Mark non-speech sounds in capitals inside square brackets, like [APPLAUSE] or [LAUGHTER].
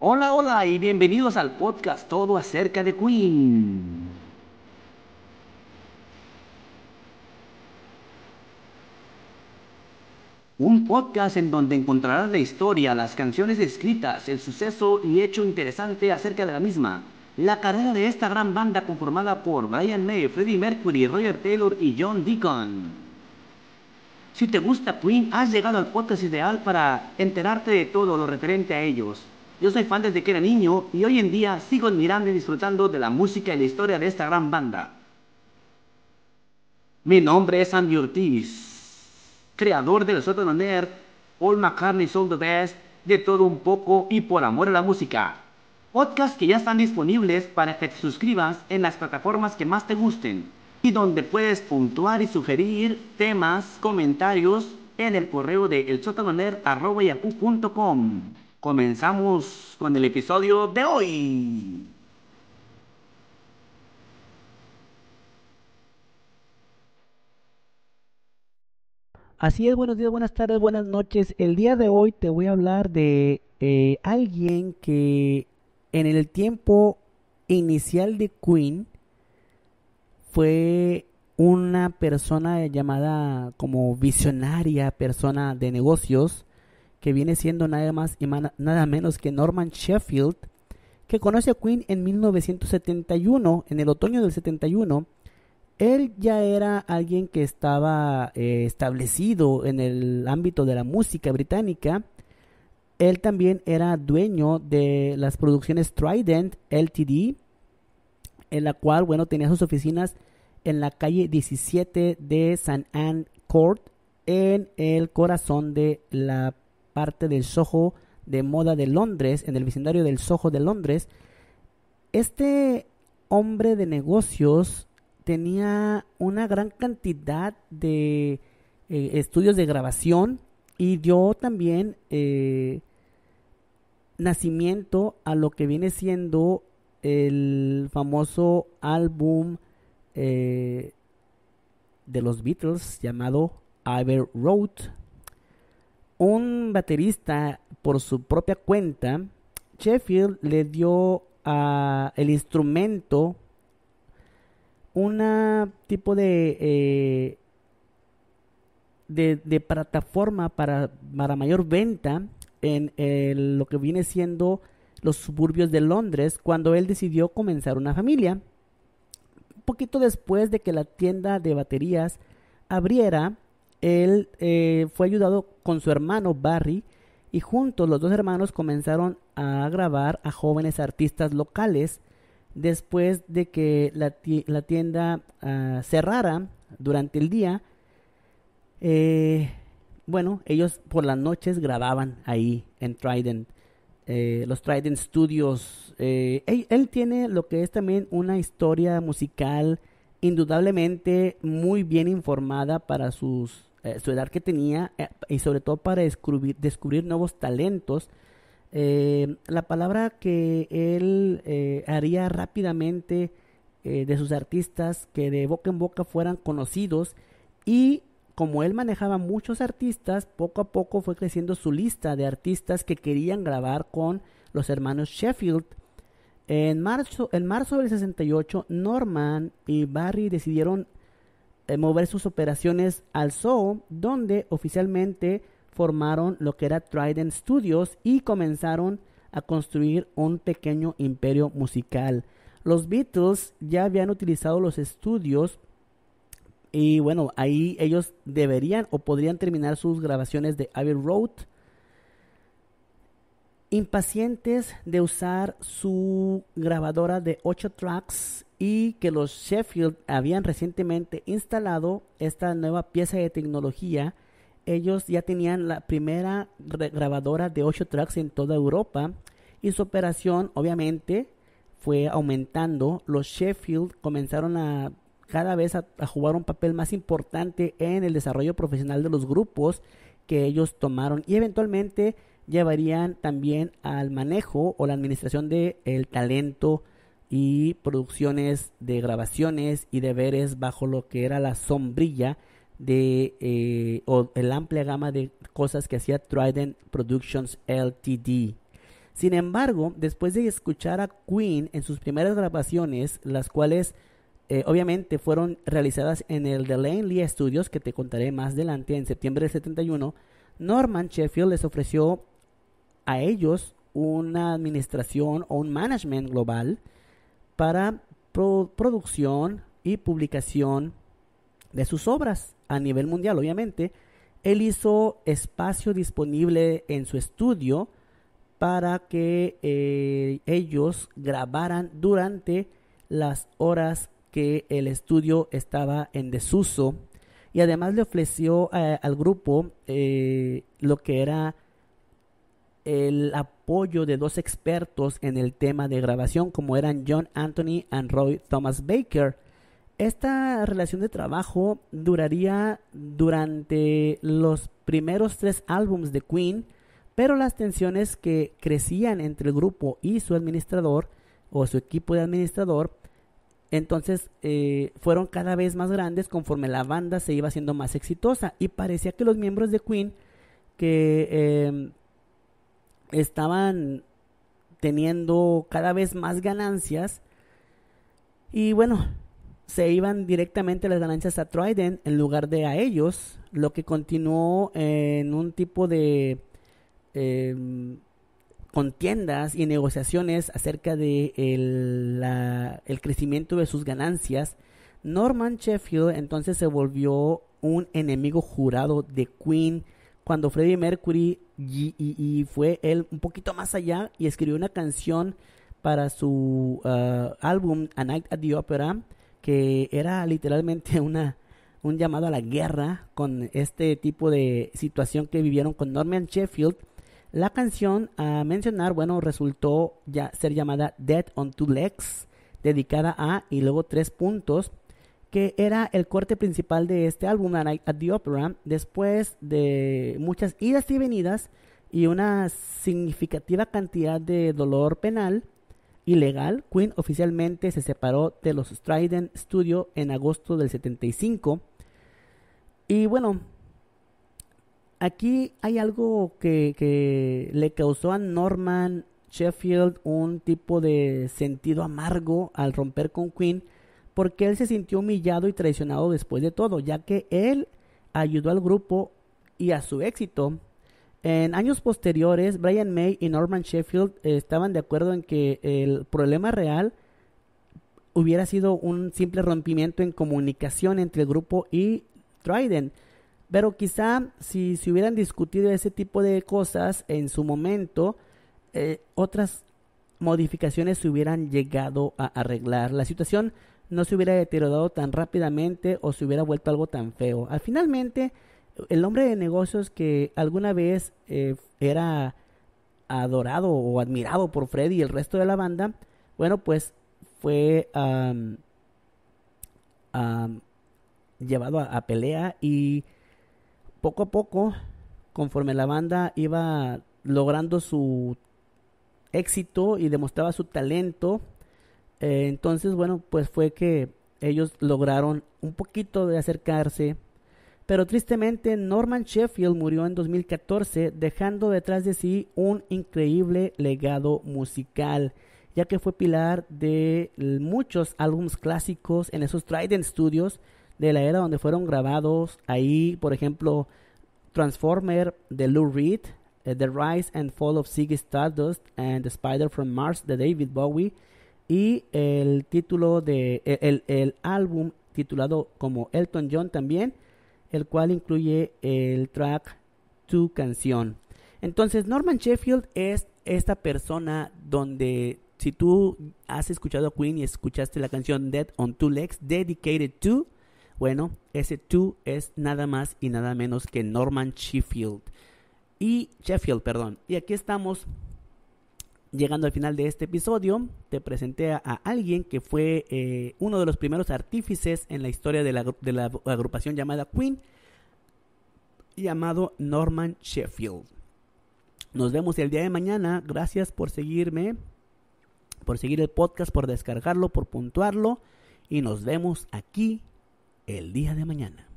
Hola, hola y bienvenidos al podcast Todo acerca de Queen. Un podcast en donde encontrarás la historia, las canciones escritas, el suceso y hecho interesante acerca de la misma. La carrera de esta gran banda conformada por Brian May, Freddie Mercury, Roger Taylor y John Deacon. Si te gusta Queen, has llegado al podcast ideal para enterarte de todo lo referente a ellos. Yo soy fan desde que era niño y hoy en día sigo admirando y disfrutando de la música y la historia de esta gran banda. Mi nombre es Andy Ortiz, creador del Sotano nerd, All McCartney Soul the Best, de todo un poco y por amor a la música. Podcasts que ya están disponibles para que te suscribas en las plataformas que más te gusten y donde puedes puntuar y sugerir temas, comentarios en el correo de elsotanoner.com comenzamos con el episodio de hoy. Así es, buenos días, buenas tardes, buenas noches. El día de hoy te voy a hablar de eh, alguien que en el tiempo inicial de Queen fue una persona llamada como visionaria, persona de negocios, que viene siendo nada más y nada menos que Norman Sheffield, que conoce a Queen en 1971, en el otoño del 71. Él ya era alguien que estaba eh, establecido en el ámbito de la música británica. Él también era dueño de las producciones Trident Ltd, en la cual, bueno, tenía sus oficinas en la calle 17 de St. Anne Court, en el corazón de la parte del Soho de moda de Londres, en el vecindario del Soho de Londres, este hombre de negocios tenía una gran cantidad de eh, estudios de grabación y dio también eh, nacimiento a lo que viene siendo el famoso álbum eh, de los Beatles llamado Iver Road. Un baterista por su propia cuenta, Sheffield le dio a el instrumento una tipo de, eh, de, plataforma para, para mayor venta en lo que viene siendo los suburbios de Londres cuando él decidió comenzar una familia. Un poquito después de que la tienda de baterías abriera, él eh, fue ayudado con su hermano Barry y juntos los dos hermanos comenzaron a grabar a jóvenes artistas locales después de que la, tienda ah, cerrara durante el día. Eh, bueno, ellos por las noches grababan ahí en Trident, eh, los Trident Studios. él, tiene lo que es también una historia musical indudablemente muy bien informada para sus eh, su edad que tenía eh, y sobre todo para descubrir, descubrir nuevos talentos. Eh, la palabra que él haría rápidamente de sus artistas que de boca en boca fueran conocidos y como él manejaba muchos artistas, poco a poco fue creciendo su lista de artistas que querían grabar con los hermanos Sheffield. En marzo, en marzo del 68, Norman y Barry decidieron eh, mover sus operaciones al zoo, donde oficialmente formaron lo que era Trident Studios y comenzaron a construir un pequeño imperio musical. Los Beatles ya habían utilizado los estudios y bueno, ahí ellos deberían o podrían terminar sus grabaciones de Abbey Road impacientes de usar su grabadora de 8 tracks y que los Sheffield habían recientemente instalado esta nueva pieza de tecnología, ellos ya tenían la primera grabadora de 8 tracks en toda Europa y su operación obviamente fue aumentando. Los Sheffield comenzaron a cada vez a, a jugar un papel más importante en el desarrollo profesional de los grupos que ellos tomaron y eventualmente llevarían también al manejo o la administración del el talento y producciones de grabaciones y deberes bajo lo que era la sombrilla de eh, o la amplia gama de cosas que hacía Trident Productions LTD. Sin embargo, después de escuchar a Queen en sus primeras grabaciones, las cuales eh, obviamente fueron realizadas en el Delaney Studios, que te contaré más adelante, en septiembre de 71, Norman Sheffield les ofreció a ellos una administración o un management global para producción y publicación de sus obras a nivel mundial, obviamente. Él hizo espacio disponible en su estudio para que eh, ellos grabaran durante las horas que el estudio estaba en desuso y además le ofreció eh, al grupo eh, lo que era el apoyo de dos expertos en el tema de grabación, como eran John Anthony y Roy Thomas Baker. Esta relación de trabajo duraría durante los primeros tres álbumes de Queen, pero las tensiones que crecían entre el grupo y su administrador o su equipo de administrador, entonces eh, fueron cada vez más grandes conforme la banda se iba haciendo más exitosa y parecía que los miembros de Queen que em, estaban teniendo cada vez más ganancias y bueno, se iban directamente las ganancias a Trident en lugar de a ellos, lo que continuó en un tipo de em, contiendas y negociaciones acerca de el, el crecimiento de sus ganancias. Norman Sheffield entonces se volvió un enemigo jurado de Queen cuando Freddie Mercury y, fue él un poquito más allá y escribió una canción para su ah, álbum A Night at the Opera, que era literalmente [LAUGHS] una, un llamado a la guerra con este tipo de situación que vivieron con Norman Sheffield. La canción a mencionar, bueno, resultó ya ser llamada Dead on Two Legs, dedicada a, y luego tres puntos, que era el corte principal de este álbum, Night at the Opera, después de muchas idas y venidas y una significativa cantidad de dolor penal y legal, Queen oficialmente se separó de los Striden Studio en agosto del 75. Y bueno, aquí hay algo que, que le causó a Norman Sheffield un tipo de sentido amargo al romper con Queen porque él se sintió humillado y traicionado después de todo, ya que él ayudó al grupo y a su éxito. En años posteriores, Brian May y Norman Sheffield eh, estaban de acuerdo en que el problema real hubiera sido un simple rompimiento en comunicación entre el grupo y Trident. Pero quizá si se hubieran discutido ese tipo de cosas en su momento, eh, otras modificaciones se hubieran llegado a arreglar la situación no se hubiera deteriorado tan rápidamente o se hubiera vuelto algo tan feo. Al finalmente, el hombre de negocios que alguna vez eh, era adorado o admirado por Freddy y el resto de la banda, bueno, pues fue llevado a pelea y poco a poco, conforme la banda iba logrando su éxito y demostraba su talento, eh, entonces, bueno, pues fue que ellos lograron un poquito de acercarse. Pero tristemente, Norman Sheffield murió en 2014, dejando detrás de sí un increíble legado musical, ya que fue pilar de muchos álbumes clásicos en esos Trident Studios de la era donde fueron grabados. Ahí, por ejemplo, Transformer de Lou Reed, eh, The Rise and Fall of Ziggy Stardust and The Spider from Mars de David Bowie y el título de e, el, álbum titulado como Elton John también, el cual incluye el track Tu canción. Entonces Norman Sheffield es esta persona donde si tú has escuchado a Queen y escuchaste la canción Dead on Two Legs, Dedicated to, bueno, ese tú es nada más y nada menos que Norman Sheffield. Y Sheffield, perdón. Y aquí estamos llegando al final de este episodio, te presenté a alguien que fue eh, uno de los primeros artífices en la historia de la, de la, agrupación llamada Queen, llamado Norman Sheffield. Nos vemos el día de mañana. Gracias por seguirme, por seguir el podcast, por descargarlo, por puntuarlo. Y nos vemos aquí el día de mañana.